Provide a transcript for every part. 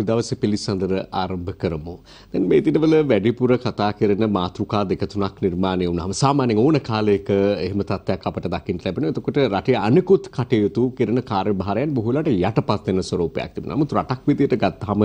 අපි දවසේ පිළිසඳර ආරම්භ කරමු. දැන් මේ දිනවල වැඩිපුර කතා කරන මාතෘකා දෙක තුනක් නිර්මාණය වුණාම සාමාන්‍යයෙන් ඕන කාලයක එහෙම තත්ත්වයක් අපට දකින්න ලැබෙනවා. එතකොට රටේ අනිකුත් කටයුතු කරන කාර්යභාරයන් බොහෝලට යටපත් වෙන ස්වරූපයක් තිබෙනවා. නමුත් රටක් විදියට ගත්තාම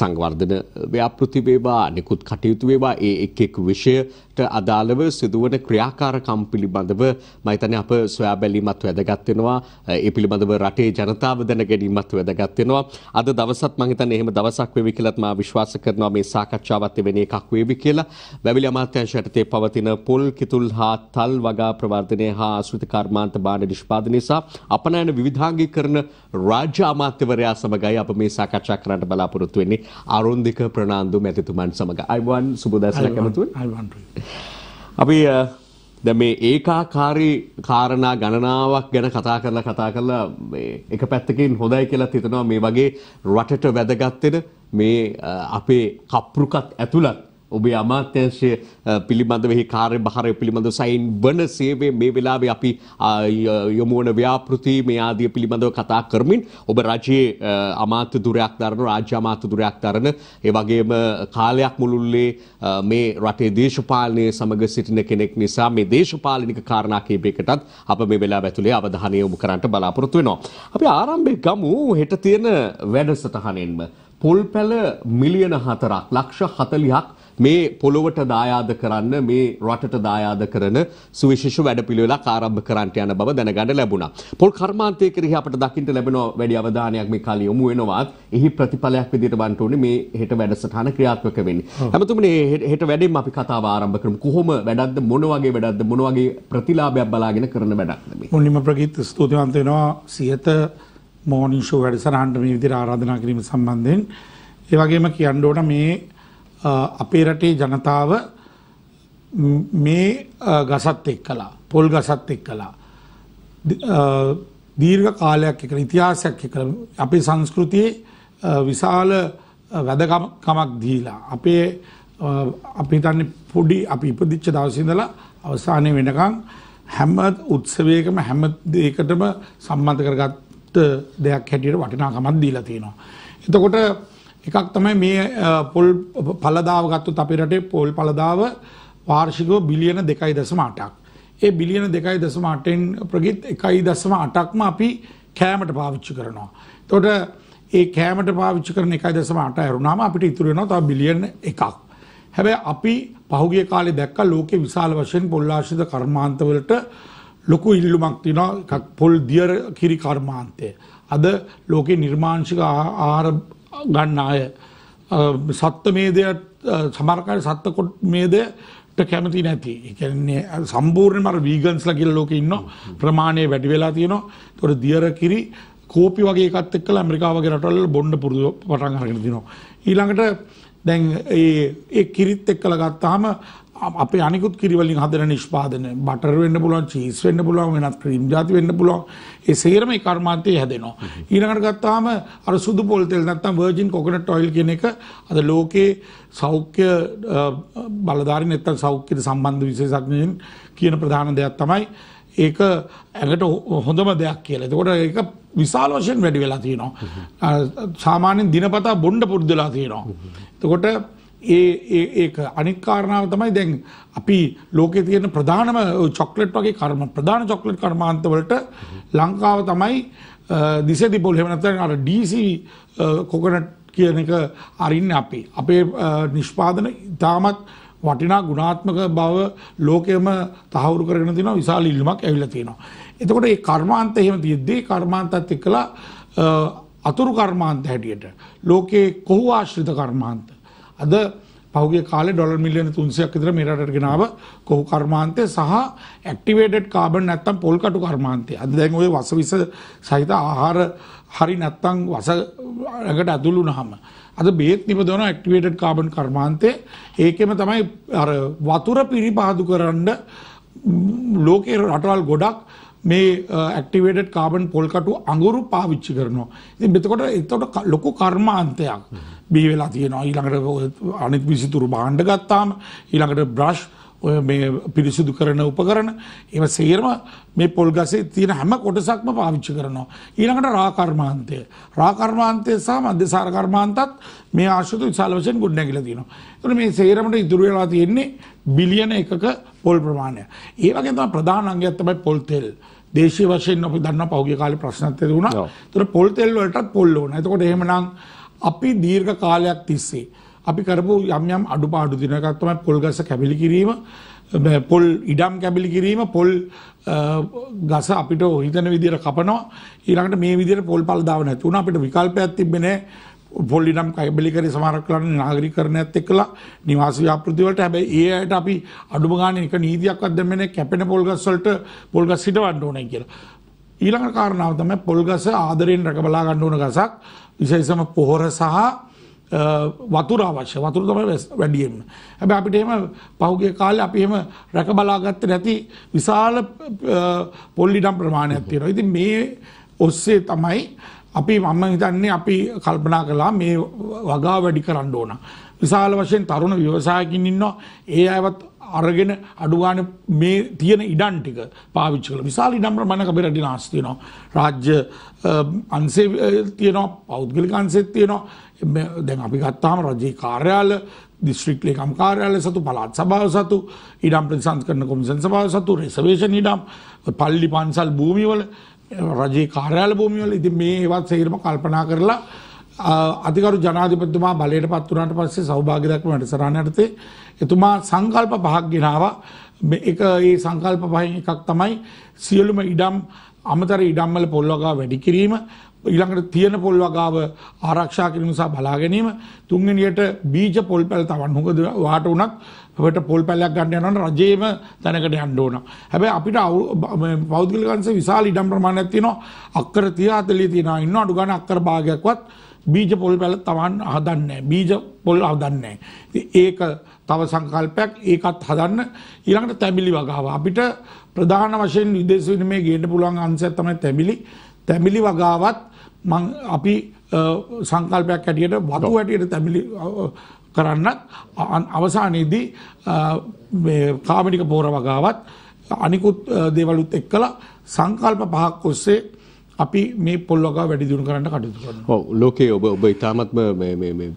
සංවර්ධන ව්‍යාපෘති වේවා අනිකුත් කටයුතු වේවා ඒ එක් එක් විෂය ට අදාළව සිදුවන ක්‍රියාකාරකම් පිළිබඳව මහිතන අප සොයා බැලීමත් වැදගත් වෙනවා ඒ පිළිබඳව රටේ ජනතාව දැන ගැනීමත් වැදගත් වෙනවා අද දවසත් මම හිතන්නේ එහෙම දවසක් වෙවි කියලාත් මම විශ්වාස කරනවා මේ සාකච්ඡාවත් වෙන එකක් වේවි කියලා වැවිලි අමාත්‍යාංශ යටතේ පවතින පොල් කිතුල් හා තල් වගා ප්‍රවර්ධනය හා ආශ්‍රිත කර්මාන්ත බාණ නිෂ්පාදනය සහ අපනයන විවිධාංගීකරණ රාජ්‍ය අමාත්‍යවරයා සමගයි අප මේ සාකච්ඡා කරන්න බලාපොරොත්තු වෙන්නේ ආරොන්දික ප්‍රනාන්දු මැතිතුමන් සමග අයිවන් සුබ දසන කැමතුන් අයිවන් අපි දැන් මේ ඒකාකාරී කාරණා ගණනාවක් ගැන කතා කරලා කතා කරලා මේ එක පැත්තකින් හොඳයි කියලා හිතනවා මේ වගේ රටට වැදගත් මේ අපේ කප්රුකත් ඇතුළත් ඔබේ අමාත්‍යංශය පිළිබඳව එහි කාර්යභාරය පිළිබඳව සයින් වන සේවය මේ වෙලාවේ අපි යොමු වන ව්‍යාපෘති මේ ආදිය පිළිබඳව කතා කරමින් ඔබ රජයේ අමාත්‍ය ධුරයක් දරන රාජ්‍ය අමාත්‍ය ධුරයක් දරන ඒ වගේම කාලයක් මුළුල්ලේ මේ රටේ දේශපාලනය සමග සිටින කෙනෙක් නිසා මේ දේශපාලනික කාරණා කිහිපයකටත් අප මේ වෙලාව ඇතුලේ අවධානය යොමු කරන්න බලාපොරොත්තු වෙනවා. අපි ආරම්භයේ ගමු හෙට තියෙන වැඩසටහනෙන්ම පොල්පැල මිලියන හතරක් ලක්ෂ හතලිහක් මේ පොළොවට දායාද කරන්න මේ රටට දායාද කරන සුවිශේෂ වැඩපිළිවෙලක් ආරම්භ කරන්නට යන බව දැනගන්න ලැබුණා. පොල් කර්මාන්තය කෙරෙහි අපට දකින්න ලැබෙන වැඩි අවධානයක් මේ කාලේ යොමු වෙනවත් එහි ප්‍රතිඵලයක් විදිහට වන්ට උනේ මේ හෙට වැඩසටහන ක්‍රියාත්මක වෙන්නේ. හැමතුමනේ හෙට වැඩෙන් අපි කතාව ආරම්භ කරමු. කොහොම වැඩක්ද මොන වගේ වැඩක්ද මොන වගේ ප්‍රතිලාභයක් බලාගෙන කරන වැඩක්ද මේ? මුලින්ම ප්‍රකීර්ති ස්තුතිවන්ත වෙනවා සියත මෝනිෂෝ වැඩසටහන්ට මේ විදිහට ආරාධනා කිරීම සම්බන්ධයෙන් ඒ වගේම කියන්න ඕන මේ අපේ රටේ ජනතාව මේ ගසත් එක්කලා පොල් ගසත් එක්කලා දීර්ඝ කාලයක් එක්කලා ඉතිහාසයක් එක්කලා අපේ සංස්කෘතියේ විශාල වැදගත්කමක් දීලා අපේ අපි හිතන්නේ පොඩි අපි ඉපදිච්ච දවසේ ඉඳලා අවසානයේ වෙනකන් හැම උත්සවයකම හැම දෙයකටම සම්බන්ධ කරගත්ත දෙයක් හැටියට වටිනාකමක් දීලා තියෙනවා. එතකොට එකක් තමයි මේ පොල් පළදාව ගත්තොත් අපේ රටේ පොල් පළදාව වාර්ෂිකව බිලියන 2.8ක්. ඒ බිලියන 2.8න් ප්‍රගිත් 1.8ක්ම අපි කෑමට පාවිච්චි කරනවා. එතකොට ඒ කෑමට පාවිච්චි කරන 1.8 ඇරුණාම අපිට ඉතුරු වෙනවා තව බිලියන 1ක්. හැබැයි අපි පහුගිය කාලේ දැක්ක ලෝකේ විශාල වශයෙන් පොල් ආශ්‍රිත කර්මාන්තවලට ලොකු ඉල්ලුමක් තියෙනවා පොල් දියර කිරි කර්මාන්තය. අද ලෝකේ නිර්මාංශික ආහාර ගන්න අය සත්ත මේදයට සමරකාර සත්ත කොට මේදයට කැමති නැති. ඒ කියන්නේ සම්පූර්ණයෙන්ම අර වීගන්ස්ලා කියලා ලෝකේ ඉන්නවා. ප්‍රමාණය වැඩි වෙලා තියෙනවා. ඒතකොට දියර කිරි කෝපි වගේ එකත් එක්කලා ඇමරිකාව වගේ රටවල් වල බොන්න පුරුදු පටන් අරගෙන දිනවා. ඊළඟට දැන් ඒ ඒ කිරිත් එක්කලා ගත්තාම අපේ අනිකුත් කිරිවලින් හදන නිෂ්පාදන බටර් වෙන්න පුළුවන් චීස් වෙන්න පුළුවන් වෙනත් ක්‍රීම් ಜಾති වෙන්න පුළුවන් ඒ සේරම ඒ කර්මාන්තයේ හැදෙනවා ඊළඟට ගත්තාම අර සුදු පොල් තෙල් නැත්නම් වර්ජින් කොකනට් ඔයිල් කියන එක අද ලෝකේ සෞඛ්‍ය බලධාරීන් නැත්නම් සෞඛ්‍යට සම්බන්ධ විශේෂඥයින් කියන ප්‍රධාන දෙයක් තමයි ඒක ඇඟට හොඳම දෙයක් කියලා. එතකොට ඒක විශාල වශයෙන් වැඩි වෙලා තියෙනවා. සාමාන්‍යයෙන් දිනපතා බොණ්ඩ පුරුදුලා තියෙනවා. එතකොට ඒ ඒ ඒක අනිත් කාරණාව තමයි දැන් අපි ලෝකේ තියෙන ප්‍රධානම චොක්ලට් වගේ කර්ම ප්‍රධාන චොක්ලට් කර්මාන්ත වලට ලංකාව තමයි දිසෙදිපොල් එහෙම නැත්නම් අර DC කොකොනට් කියන එක අරින්නේ අපි. අපේ නිෂ්පාදන ඉතාමත් වටිනා ගුණාත්මක බව ලෝකෙම තහවුරු කරගෙන තියෙනවා විශාල ඉල්ලුමක් ඇවිල්ලා තියෙනවා. එතකොට මේ කර්මාන්ත එහෙම තියෙද්දී කර්මාන්තත් එක්කලා අතුරු කර්මාන්ත හැටියට ලෝකේ කොහොම ආශ්‍රිත කර්මාන්ත අද පහුගිය කාලේ ඩොලර් මිලියන 300ක් විතර මේ රටට ගෙනාව කොහොම කර්මාන්තය සහ ඇක්ටිවේටඩ් කාබන් නැත්තම් පොල් කටු කර්මාන්තය. අද දැන් ওই වස විස සහිත ආහාර හරි නැත්තම් වස රැකට ඇතුළු වුනහම අද බේත් නිපදවන ඇක්ටිවේටඩ් කාබන් කර්මාන්තේ ඒකෙම තමයි අර වතුර පිරිපාදු කරන්න ලෝකේ රටවල් ගොඩක් මේ ඇක්ටිවේටඩ් කාබන් පොල්කටු අඟුරු පාවිච්චි කරනවා. ඉතින් එතකොට එතකොට ලොකු කර්මාන්තයක් බිහි වෙලා තියෙනවා. ඊළඟට අනිත් විසිතුරු භාණ්ඩ ගත්තාම ඊළඟට බ්‍රෂ් ඔය මේ පිරිසිදු කරන උපකරණ ඒව සේරම මේ පොල් ගසේ තියෙන හැම කොටසක්ම පාවිච්චි කරනවා. ඊළඟට රා කර්මාන්තය. රා කර්මාන්තය සහ මධ්‍යසාර කර්මාන්තත් මේ ආශ්‍රිත විශාල වශයෙන් ගොඩ නැගිලා තියෙනවා. ඒතකොට මේ සේරමට ඉතුරු වෙලා තියෙන්නේ බිලියන එකක පොල් ප්‍රමාණය. ඒ වගේම තමයි ප්‍රධාන අංගයක් තමයි පොල් තෙල්. දේශීය වශයෙන් අපි දන්නවා පහුගිය කාලේ ප්‍රශ්නත් ඇති වුණා. ඒතකොට පොල් තෙල් වලටත් පොල් ඕන. එතකොට එහෙමනම් අපි දීර්ඝ කාලයක් තිස්සේ අපි කරපු යම් යම් අඩුපාඩු දින එකක් තමයි පොල් ගස කැබිලි කිරීම පොල් ඉඩම් කැබිලි කිරීම පොල් ගස අපිට හිතන විදිහට කපනවා ඊළඟට මේ විදිහට පොල් පල් දාව නැති වුණා අපිට විකල්පයක් තිබ්බේ නැහැ පොල් ඉඩම් කැබිලි කරේ සමහරක් කරන්නේ නාගරිකරණයත් එක්කලා නිවාස ව්‍යාපෘති වලට හැබැයි ඒ අයට අපි අඩුම ගානේ එක නීතියක්වත් දෙන්නේ නැහැ කැපෙන පොල් ගස් වලට පොල් ගස් හිටවන්න ඕනේ කියලා ඊළඟ කාරණාව තමයි පොල් ගස ආදරයෙන් රැකබලා ගන්න ඕන ගසක් විශේෂම පොහොර සහ වතුර අවශ්‍ය වතුර තමයි වැඩියෙන්ම. හැබැයි අපිට එහෙම පහුගිය කාලේ අපි එහෙම රැක බලාගත්තේ නැති විශාල පොල් ඉඩම් ප්‍රමාණයක් තියෙනවා. ඉතින් මේ ඔස්සේ තමයි අපි මම හිතන්නේ අපි කල්පනා කළා මේ වගා වැඩි කරන්න ඕන. විශාල වශයෙන් තරුණ ව්‍යවසායකින් ඉන්නවා. ඒ අයවත් අරගෙන අඩුගාන මේ තියෙන ඉඩන් ටික පාවිච්චි කළ විශාල ඉඩම් ප්‍රමාණයක් අපේ රටේ නාස්ති වෙනවා රාජ්‍ය අංශේ තියෙනවා පෞද්ගලික අංශෙත් තියෙනවා දැන් අපි ගත්තාම රජයේ කාර්යාල දිස්ත්‍රික් ලේකම් කාර්යාලය සතු පළාත් සභාව සතු ඉඩම් ප්‍රතිසංස් කරන කොමිසන් සභාව සතු රිසර්වේෂන් ඉඩම් පල්ලි පන්සල් භූමිවල රජයේ කාර්යාල භූමිවල ඉතින් මේ ඒවත් සේරම කල්පනා කරලා අධිකරු ජනාධිපතිතුමා බලයට පත් වුණාට පස්සේ සෞභාග්‍ය දක්වන වැඩසටහන යටතේ එතුමා සංකල්ප පහක් ගෙනාවා එක ඒ සංකල්ප පහෙන් එකක් තමයි සියලුම ඉඩම් අමතර ඉඩම්වල පොල් වගාව වැඩි කිරීම ඊළඟට තියෙන පොල් වගාව ආරක්ෂා කිරීම සහ බලා ගැනීම තුන්වෙනියට බීජ පොල් පැල තවන් හොකද වාට උනත් අපිට පොල් පැලයක් ගන්න යනවනම් රජයේම තැනකට යන්න ඕන. හැබැයි අපිට පෞද්ගලික අංශ විශාල ඉඩම් ප්‍රමාණයක් තියෙනවා. අක්කර 30 40 තියෙනවා. ඉන්න අඩු ගන්න අක්කර භාගයක්වත් බීජ පොල් පැල තමන් හදන්නේ බීජ පොල් හදන්නේ ඒක තව සංකල්පයක් ඒකත් හදන්න ඊළඟට තැඹිලි වගාව අපිට ප්‍රධාන වශයෙන් විදේශ විනිමය ගේන්න පුළුවන් අංශය තමයි තැඹිලි තැඹිලි වගාවත් මං අපි සංකල්පයක් හැටියට වතු හැටියට තැඹිලි කරන්නත් අවසානයේදී මේ කාමඩික පෝර වගාවත් අනිකුත් දේවලුත් එක්කලා සංකල්ප පහක් ඔස්සේ අපි මේ පොල්වගා වැඩි දියුණු කරන්න කටයුතු කරනවා. ඔව් ලෝකයේ ඔබ ඔබ ඉතාමත්ම මේ මේ මේ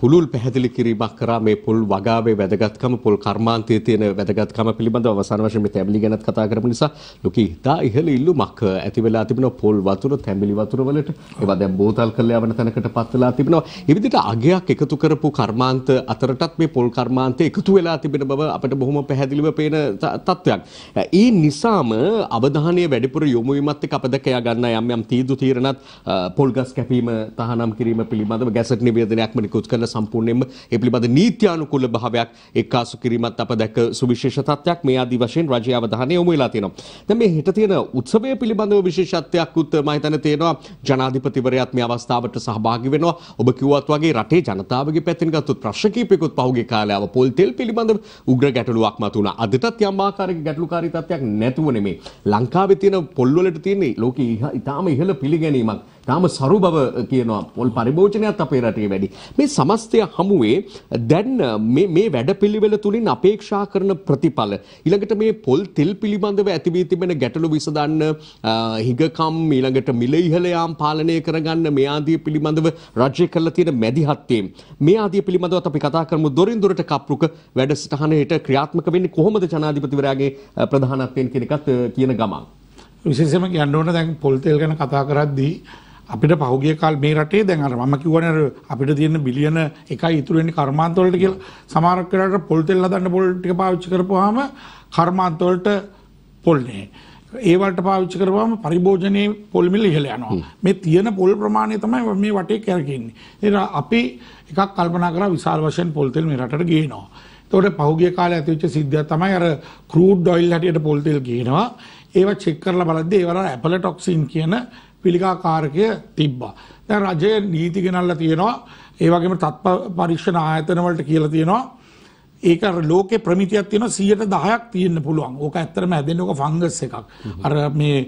පුළුල් පැහැදිලි කිරීමක් කරා මේ පොල් වගාවේ වැදගත්කම පොල් කර්මාන්තයේ තියෙන වැදගත්කම පිළිබඳව අවසාන වශයෙන් මේ තැඹිලි ගැනත් කතා කරපු නිසා ලෝකයේ ඉතා ඉහළ ඉල්ලුමක් ඇති වෙලා තිබෙනවා පොල් වතුර තැඹිලි වතුර වලට ඒවා දැන් බෝතල් කරලා යවන තැනකට පත් වෙලා තිබෙනවා. මේ විදිහට අගයක් එකතු කරපු කර්මාන්ත අතරටත් මේ පොල් කර්මාන්තය එකතු වෙලා තිබෙන බව අපිට බොහොම පැහැදිලිව පේන තත්වයක්. ඒ නිසාම අවධානය වැඩිපුර යොමු වීමත් එක්ක අප දැක ගන්න යම් යම් තීන්දු තීරණත් පොල්ගස් කැපීම තහනම් කිරීම පිළිබඳව ගැසට් නිවේදනයක්ම නිකුත් කරලා සම්පූර්ණයෙන්ම ඒ පිළිබඳ නීත්‍යානුකූල භාවයක් එක්කාසු කිරීමත් අප දැක සුවිශේෂ තත්ත්වයක් මේ ආදී වශයෙන් රජයේ අවධානය යොමු වෙලා තියෙනවා. දැන් මේ හෙට තියෙන උත්සවය පිළිබඳව විශේෂත්වයක් උත් මම හිතන්නේ තියෙනවා ජනාධිපතිවරයාත් මේ අවස්ථාවට සහභාගී වෙනවා. ඔබ කිව්වත් වගේ රටේ ජනතාවගේ පැත්තෙන් ගත්තොත් ප්‍රශ්න කිහිපයකුත් පහුගිය කාලේ ආව පොල් තෙල් පිළිබඳව උග්‍ර ගැටලුවක් මතුණා. අදටත් යම් ආකාරයක ගැටලුකාරී තත්ත්වයක් නැතුව නෙමේ. ලංකාවේ තියෙන පොල්වලට තියෙන ලෝකේ ඉතාම ඉහළ පිළිගැනීමක්. තාම සරු බව කියනවා. පොල් පරිභෝජනයත් අපේ රටේ වැඩි. මේ සමස්තය හමුවේ දැන් මේ මේ වැඩපිළිවෙල තුලින් අපේක්ෂා කරන ප්‍රතිඵල ඊළඟට මේ පොල් තෙල් පිළිබඳව ඇති වී තිබෙන ගැටලු විසඳන්න හිඟකම් ඊළඟට මිල ඉහළ යාම් පාලනය කරගන්න මේ ආදී පිළිබඳව රජය කරලා තියෙන මැදිහත්වීම් මේ ආදී පිළිබඳවත් අපි කතා කරමු දොරින් දොරට කප්රුක වැඩසටහනේට ක්‍රියාත්මක වෙන්නේ කොහොමද ජනාධිපතිවරයාගේ ප්‍රධානත්වයෙන් කියන එකත් කියන ගමන් විශේෂයෙන්ම කියන්න ඕන දැන් පොල් තෙල් ගැන කතා කරද්දී අපිට පහුගිය කාල මේ රටේ දැන් අර මම කිව්වනේ අපිට තියෙන බිලියන එකයි ඉතුරු වෙන්නේ කර්මාන්ත වලට කියලා සමහරක් වෙලාවට පොල් තෙල් හදන්න පොල් ටික පාවිච්චි කරපුවාම කර්මාන්ත වලට පොල් නැහැ. ඒ වලට පාවිච්චි කරපුවාම පරිභෝජනයේ පොල් මිල ඉහළ යනවා. මේ තියෙන පොල් ප්‍රමාණය තමයි මේ වටේ කරකින්නේ. ඒක අපි එකක් කල්පනා කරලා විශාල වශයෙන් පොල් තෙල් මේ රටට ගේනවා. එතකොට පහුගිය කාලේ ඇතිවෙච්ච සිද්ධිය තමයි අර ක්‍රූඩ් ඔයිල් හැටියට පොල් තෙල් ගේනවා. ඒව චෙක් කරලා බලද්දී ඒවල ඇපලටොක්සින් කියන පිළිකාකාරකය තිබ්බා. දැන් රජය නීති ගෙනල්ලා තියෙනවා. ඒ වගේම තත්ප පරීක්ෂණ ආයතන වලට කියලා තියෙනවා. ඒක ලෝකේ ප්‍රමිතියක් තියෙනවා 10%ක් තියෙන්න පුළුවන්. ඕක ඇත්තටම හැදෙන්නේ ඕක ෆංගස් එකක්. අර මේ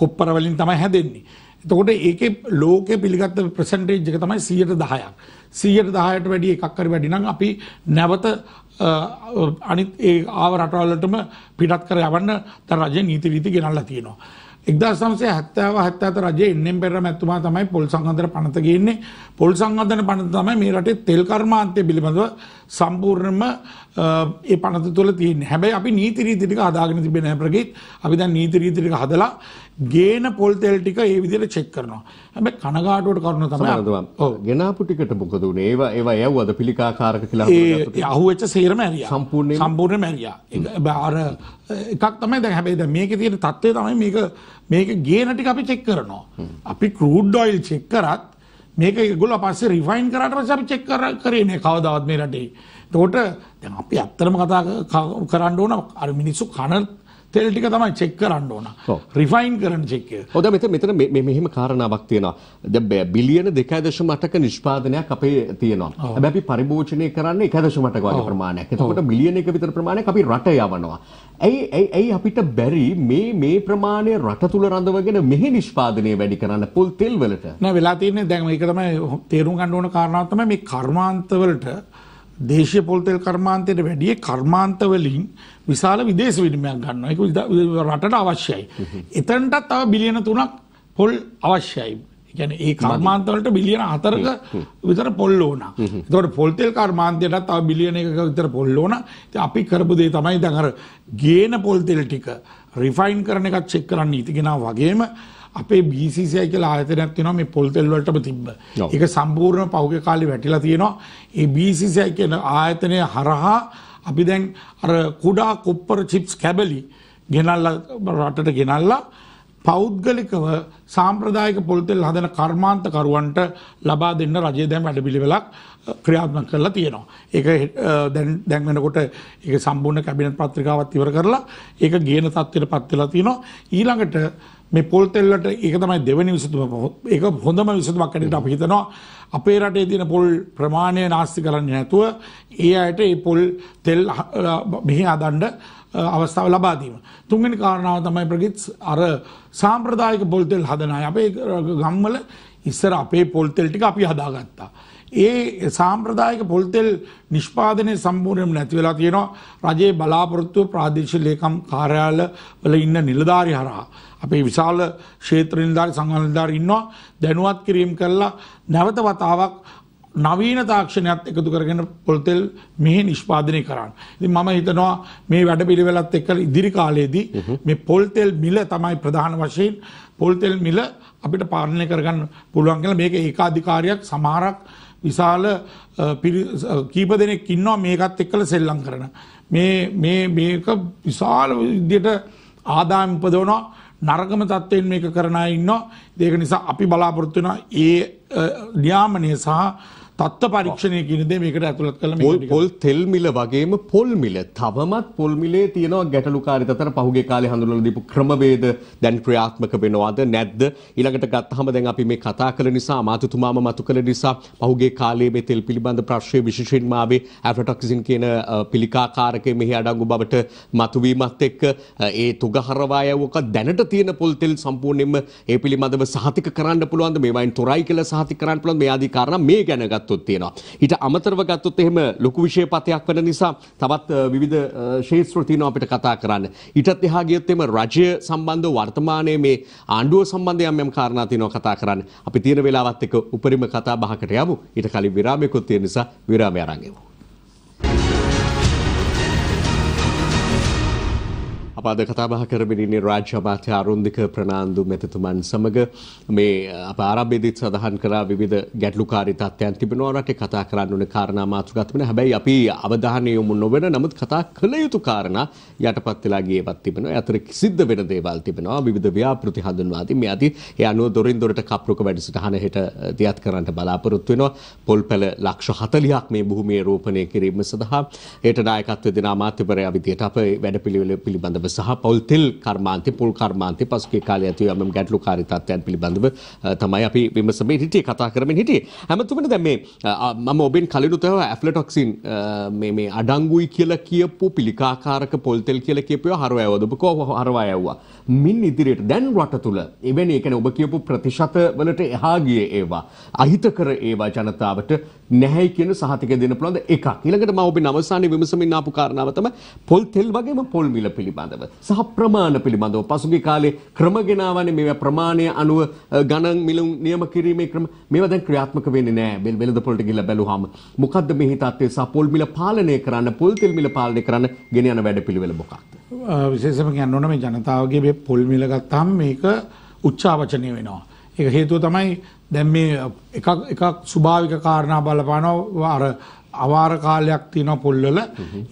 කොප්පර වලින් තමයි හැදෙන්නේ. එතකොට ඒකේ ලෝකේ පිළිගත්ත ප්‍රසන්ටේජ් එක තමයි 10%ක්. 110ට වැඩි එකක් කර වැඩි නම් අපි නැවත අනිත් ඒ ආව රටවල්ලටම පිටත් කර යවන්න දැන් රජය නීති රීති ගෙනල්ලා තියෙනවා. 1970 77 රජයේ එන්නෙම් පෙරම ඇතුමා තමයි පොල් සංහඳන පනත ගියන්නේ. පොල් සංහඳන පනත තමයි මේ රටේ තෙල් කර්මාන්තය පිළිබඳව සම්පූර්ණයෙන්ම ඒ පනත තුළ තියෙන්නේ. හැබැයි අපි නීති රීති ටික හදාගෙන තිබෙන හැබරගෙත් අපි දැන් නීති රීති ටික හදලා ගේන පොල් තෙල් ටික ඒ විදිහට චෙක් කරනවා. හැබැයි කනගාටුවට කරුණ තමයි. ඔව්. ගෙනාපු ටිකට මොකද උනේ? ඒවා ඒවා යවුවද පිළිකාකාරක කියලා හඳුනාගත්තද? ඒ අහුවෙච්ච සේරම ඇරියා. සම්පූර්ණයෙන් සම්පූර්ණයෙන්ම ඇරියා. ඒක අර එකක් තමයි දැන් හැබැයි දැන් මේකේ තියෙන தත්ත්වය තමයි මේක මේක ගේන ටික අපි චෙක් කරනවා. අපි ක්‍රූඩ් ඔයිල් චෙක් කරත් මේක ඒගොල්ලෝ පස්සේ රිෆයින් කරාට පස්සේ අපි චෙක් කරේ නේ කවදාවත් මේ රටේ. එතකොට දැන් අපි ඇත්තටම කතා කරන්න ඕන අර මිනිස්සු කන තෙල් ටික තමයි චෙක් කරන්න ඕන. රිෆයින් කරන චෙක් එක. ඔව් දැන් මෙතන මෙතන මෙහිම කාරණාවක් තියෙනවා. දැන් බිලියන 2.8ක නිෂ්පාදනයක් අපේ තියෙනවා. හැබැයි අපි පරිභෝජනය කරන්නේ 1.8ක වගේ ප්‍රමාණයක්. එතකොට බිලියන එක විතර ප්‍රමාණයක් අපි රට යවනවා. ඇයි ඇයි ඇයි අපිට බැරි මේ මේ ප්‍රමාණය රට තුල රඳවගෙන මෙහි නිෂ්පාදනය වැඩි කරන්න පොල් තෙල් වලට? නෑ වෙලා තියෙන්නේ දැන් මේක තමයි තේරුම් ගන්න ඕන කාරණාවක් තමයි මේ කර්මාන්ත වලට දේශීය පොල්තෙල් කර්මාන්තයට වැඩිය කර්මාන්ත වලින් විශාල විදේශ විනිමයක් ගන්නවා. ඒක රටට අවශ්‍යයි. එතනටත් තව බිලියන 3ක් පොල් අවශ්‍යයි. කියන්නේ ඒ කර්මාන්ත වලට බිලියන 4ක විතර පොල් ඕන. ඒතකොට පොල් තෙල් කර්මාන්තයටත් තව බිලියන 1ක විතර පොල් ඕන. ඉතින් අපි කරපු දේ තමයි දැන් අර ගේන පොල් තෙල් ටික රිෆයින් කරන එකත් චෙක් කරන්න ඉතිගෙනා වගේම අපේ BCCI කියලා ආයතනයක් තියෙනවා මේ පොල් තෙල් වලටම තිබ්බ. ඒක සම්පූර්ණ පහුගිය කාලේ වැටිලා තියෙනවා. ඒ BCCI කියන ආයතනය හරහා අපි දැන් අර කුඩා කොප්පර චිප්ස් කැබලි ගෙනල්ලා රටට ගෙනල්ලා පෞද්ගලිකව සාම්ප්‍රදායික පොල්තෙල් හදන කර්මාන්තකරුවන්ට ලබා දෙන්න රජය දැන් වැඩපිළිවෙලක් ක්‍රියාත්මක කරලා තියෙනවා. ඒක දැන් දැන් වෙනකොට ඒක සම්පූර්ණ කැබිනට් පත්‍රිකාවත් ඉවර කරලා ඒක ගේන තත්ත්වයටපත් වෙලා තියෙනවා. ඊළඟට මේ පොල් තෙල් වලට ඒක තමයි දෙවෙනි විසඳුම. ඒක හොඳම විසඳුමක් ඇරෙන්න අපි හිතනවා අපේ රටේ තියෙන පොල් ප්‍රමාණය නාස්ති කරන්නේ නැතුව ඒ අයට මේ පොල් තෙල් මෙහි හදන්න අවස්ථාව ලබා දීම. තුන්වෙනි කාරණාව තමයි ප්‍රගිත් අර සාම්ප්‍රදායික පොල් තෙල් හදන අය අපේ ගම්වල ඉස්සර අපේ පොල් තෙල් ටික අපි හදාගත්තා. ඒ සාම්ප්‍රදායක පොල්තෙල් නිෂ්පාදනය සම්පූර්ණයෙන්ම නැති වෙලා තියෙනවා රජයේ බලාපොරොත්තු ප්‍රාදේශීය ලේකම් කාර්යාල වල ඉන්න නිලධාරි හරහා අපේ විශාල ක්ෂේත්‍ර නිලධාරි සංඝ නිලධාරි ඉන්නවා දැනුවත් කිරීම කරලා නැවත වතාවක් නවීන තාක්ෂණයත් එකතු කරගෙන පොල්තෙල් මෙහි නිෂ්පාදනය කරන්න. ඉතින් මම හිතනවා මේ වැඩපිළිවෙලත් එක්ක ඉදිරි කාලයේදී මේ පොල්තෙල් මිල තමයි ප්‍රධාන වශයෙන් පොල්තෙල් මිල අපිට පාලනය කරගන්න පුළුවන් කියලා මේක ඒකාධිකාරියක් සමහරක් විශාල කීප දෙනෙක් ඉන්නවා මේකත් එක්කල සෙල්ලම් කරන. මේ මේ මේක විශාල විදියට ආදායම් උපදවනවා නරකම තත්ත්වයෙන් මේක කරන අය ඉන්නවා. ඒක නිසා අපි බලාපොරොත්තු වෙනවා ඒ න්‍යාමනය සහ තත්ත්ව පරීක්ෂණය කියනදේ මේකට ඇතුළත් කළ පොල් තෙල් මිල වගේම පොල් මිල තවමත් පොල් මිලේ තියෙනවා ගැටලුකාරී තතර පහුගේ කාලේ හඳුන්වලා දීපු ක්‍රමවේද දැන් ක්‍රියාත්මක වෙනවද නැද්ද ඊළඟට ගත්තහම දැන් අපි මේ කතා කළ නිසා මාතුතුමාම මතු කළ නිසා පහුගේ කාලේ මේ තෙල් පිළිබඳ ප්‍රශ්නය විශේෂයෙන්ම ආවේ ඇෆ්‍රොටොක්සින් කියන පිළිකාකාරකයේ මෙහි අඩංගු බවට මතුවීමත් එක්ක ඒ තුග හරවා යවක දැනට තියෙන පොල් තෙල් සම්පූර්ණයෙන්ම ඒ පිළිබඳව සහතික කරන්න පුළුවන්ද මේවායින් තොරයි කියලා සහතික කරන්න පුළුවන් මේ ආදී කාරණා මේ ගැනගත් ගත්තොත් තියෙනවා. ඊට අමතරව ගත්තොත් එහෙම ලොකු විෂයපතයක් වෙන නිසා තවත් විවිධ ශේත්‍ර තියෙනවා අපිට කතා කරන්න. ඊටත් එහා ගියොත් එහෙම රජය සම්බන්ධව වර්තමානයේ මේ ආණ්ඩුව සම්බන්ධ යම් යම් කාරණා තියෙනවා කතා කරන්න. අපි තියෙන වෙලාවත් එක්ක උපරිම කතා බහකට යමු. ඊට කලින් විරාමයක්ත් තියෙන නිසා විරාමය අරන් යමු. අප අද කතාබහ කරමිනින්නේ රාජ්‍ය අමාත්‍ය අරුන්දික ප්‍රනාන්දු මෙතතුමන් සමඟ මේ අප ආරම්භයේදීත් සඳහන් කළා විවිධ ගැටලුකාරී තත්ත්වයන් තිබෙනවා රටේ කතා කරන්න ඕන කාරණා මාතෘකාත් වෙන හැබැයි අපි අවධානය යොමු නොවන නමුත් කතා කළ යුතු කාරණා යටපත් වෙලා ගියේ ඒවත් තිබෙනවා. අතර සිද්ධ වෙන දේවල් තිබෙනවා. විවිධ ව්‍යාපෘති හඳුන්වා දී මේ අති ඒ අනුව දොරින් දොරට කප්රුක වැඩසටහන හෙට දියත් කරන්න බලාපොරොත්තු වෙනවා. පොල්පැල ලක්ෂ 40ක් මේ භූමියේ රෝපණය කිරීම සඳහා හෙට නායකත්ව දෙන අමාත්‍යවරයා විදියට අප වැඩපිළිවෙල පිළිබඳව සහ පෞල්තිල් කර්මාන්ති පුල් කර්මාන්ති පසුගේ කාලය ඇතිව යම් ගැටලු කාරිතත්වයන් පිළිබඳව තමයි අපි විමසමින් හිටියේ කතා කරමින් හිටියේ. හැමතුමනේ දැන් මේ මම ඔබෙන් කලිනුත් ඇෆ්ලටොක්සින් මේ මේ අඩංගුයි කියලා කියපු පිළිකාකාරක පොල්තෙල් කියලා කියපුවා හරව ඇවද ඔබ කොහොම හරව ඇවුවා. මින් ඉදිරියට දැන් රට තුල එවැනි ඒ කියන්නේ ඔබ කියපු ප්‍රතිශත වලට එහා ගියේ ඒවා. අහිතකර ඒවා ජනතාවට නැහැයි කියන සහතික දෙන්න පුළුවන් එකක්. ඊළඟට මම ඔබේ අවසානයේ විමසමින් ආපු කාරණාව තමයි පොල් තෙල් වගේම පොල් මිල පිළිබඳව. සහ ප්‍රමාණ පිළිබඳව පසුගිය කාලේ ක්‍රම ගෙනාවන්නේ මේවා ප්‍රමාණය අනුව ගණන් මිලුම් නියම කිරීමේ ක්‍රම මේවා දැන් ක්‍රියාත්මක වෙන්නේ නැහැ වෙළඳ පොළට ගිහිල්ලා බැලුවාම මොකද්ද මේ තත්ත්වය සහ පොල් මිල පාලනය කරන්න පොල් තෙල් මිල පාලනය කරන්න ගෙන යන වැඩපිළිවෙල මොකක්ද විශේෂම කියන්න ඕන මේ ජනතාවගේ මේ පොල් මිල ගත්තාම මේක උච්චාවචනය වෙනවා ඒක හේතුව තමයි දැන් මේ එකක් එකක් ස්වභාවික කාරණා බලපානවා අර අවාර කාලයක් තියෙනවා පොල්වල.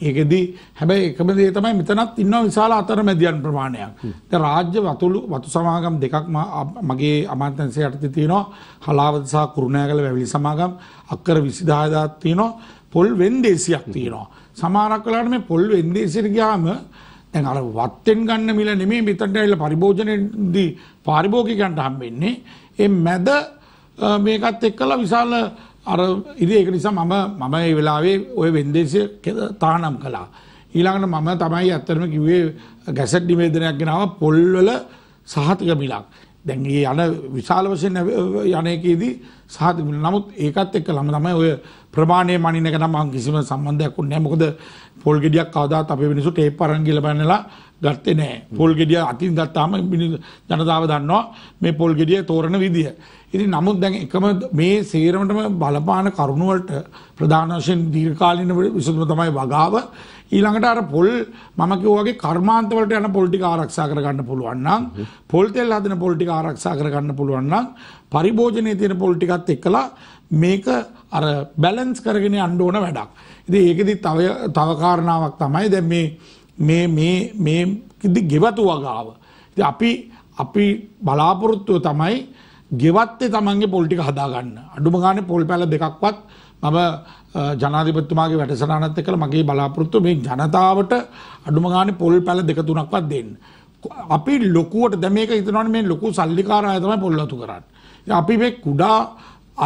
ඒකෙදි හැබැයි එකම දේ තමයි මෙතනත් ඉන්නවා විශාල අතරමැදියන් ප්‍රමාණයක්. දැන් රාජ්‍ය වතුළු වතු සමාගම් දෙකක් මගේ අමාත්‍යාංශය යටතේ තියෙනවා. හලාවත සහ කුරුණෑගල වැවිලි සමාගම් අක්කර 20000ක් තියෙනවා. පොල් වෙන්දේසියක් තියෙනවා. සමහරක් වෙලාවට මේ පොල් වෙන්දේසියට ගියාම දැන් අර වත්තෙන් ගන්න මිල නෙමෙයි මෙතනට ඇවිල්ලා පරිභෝජනයේදී පාරිභෝගිකයන්ට හම්බෙන්නේ. ඒ මැද මේකත් එක්කලා විශාල අර ඉතින් ඒක නිසා මම මම ඒ වෙලාවේ ওই වෙන්දේසිය තහනම් කළා. ඊළඟට මම තමයි ඇත්තටම කිව්වේ ගැසට් නිවේදනයක් ගෙනාව පොල්වල සහතික මිලක්. දැන් මේ යන විශාල වශයෙන් යන එකේදී සහතික මිල. නමුත් ඒකත් එක්කලම තමයි ඔය ප්‍රමාණයේ මනින්න එක නම් මම කිසිම සම්බන්ධයක් උන්නේ නැහැ. මොකද පොල් ගෙඩියක් කවදාත් අපේ මිනිස්සු ටේප් අරන් ගිල බන්නලා ගත්තේ නැහැ. පොල් ගෙඩිය අතින් ගත්තාම ජනතාව දන්නවා මේ පොල් ගෙඩිය තෝරන විදිය. ඉතින් නමුත් දැන් එකම මේ සේරමටම බලපාන කරුණ වලට ප්‍රධාන වශයෙන් දීර්ඝකාලීන විසඳුම තමයි වගාව. ඊළඟට අර පොල් මම කිව්වාගේ කර්මාන්ත වලට යන පොල් ටික ආරක්ෂා කරගන්න පුළුවන් නම් පොල් තෙල් හදන පොල් ටික ආරක්ෂා කරගන්න පුළුවන් නම් පරිභෝජනයේ තියෙන පොල් ටිකත් එක්කලා මේක අර බැලන්ස් කරගෙන යන්න ඕන වැඩක්. ඉතින් ඒකෙදි තව තව කාරණාවක් තමයි දැන් මේ මේ මේ මේ කිදි ගෙවතු වගාව. ඉතින් අපි අපි බලාපොරොත්තුව තමයි ගෙවත්තේ තමන්ගේ පොල් ටික හදා ගන්න. අඩුම ගානේ පොල් පැල දෙකක්වත් මම ජනාධිපතිතුමාගේ වැඩසටහනත් එක්කලා මගේ බලාපොරොත්තුව මේ ජනතාවට අඩුම ගානේ පොල් පැල දෙක තුනක්වත් දෙන්න. අපි ලොකුවට දැන් මේක හිතනවනේ මේ ලොකු සල්ලිකාර අය තමයි පොල් අතු කරන්නේ. අපි මේ කුඩා